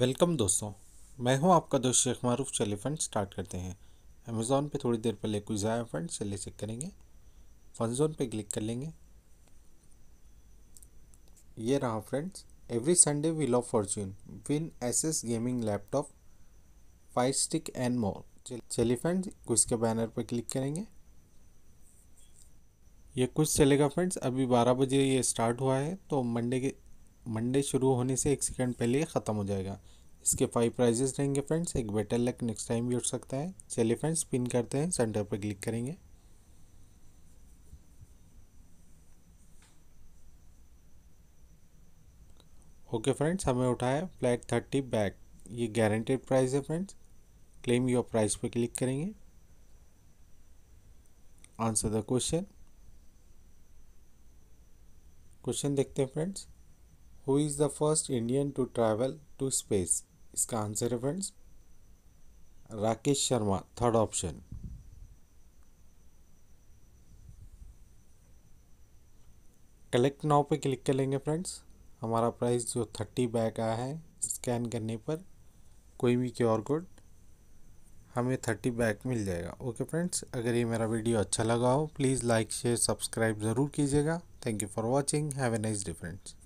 welcome दोस्तों मैं हूं आपका दोस्त शेख मारूफ चले फंड स्टार्ट करते हैं अमेज़ोन पे थोड़ी देर पहले कुछ ज़ाया फंड चलिए चेक करेंगे फन जोन पर क्लिक कर लेंगे ये रहा friends every Sunday wheel of fortune win S S gaming laptop five stick and more चलिए फ्रेंड्स कुछ के बैनर पर क्लिक करेंगे ये कुछ चलेगा फ्रेंड्स अभी बारह बजे ये स्टार्ट हुआ है तो मंडे के मंडे शुरू होने से एक सेकेंड पहले ख़त्म हो जाएगा इसके फाइव प्राइजेस रहेंगे फ्रेंड्स एक बेटर लक नेक्स्ट टाइम भी उठ सकता है चलिए फ्रेंड्स पिन करते हैं सेंटर पर क्लिक करेंगे ओके फ्रेंड्स हमें उठाया फ्लैट थर्टी बैग ये गारंटेड प्राइस है फ्रेंड्स क्लेम योर प्राइस पे क्लिक करेंगे आंसर द क्वेश्चन क्वेश्चन देखते हैं friends who is the first Indian to travel to space इसका आंसर है friends Rakesh Sharma third option collect now पे क्लिक करेंगे फ्रेंड्स हमारा प्राइस जो थर्टी बैग आया है स्कैन करने पर कोई भी क्यू आर कोड हमें थर्टी बैग मिल जाएगा ओके फ्रेंड्स अगर ये मेरा वीडियो अच्छा लगा हो प्लीज़ लाइक शेयर सब्सक्राइब ज़रूर कीजिएगा thank you for watching have a nice day friends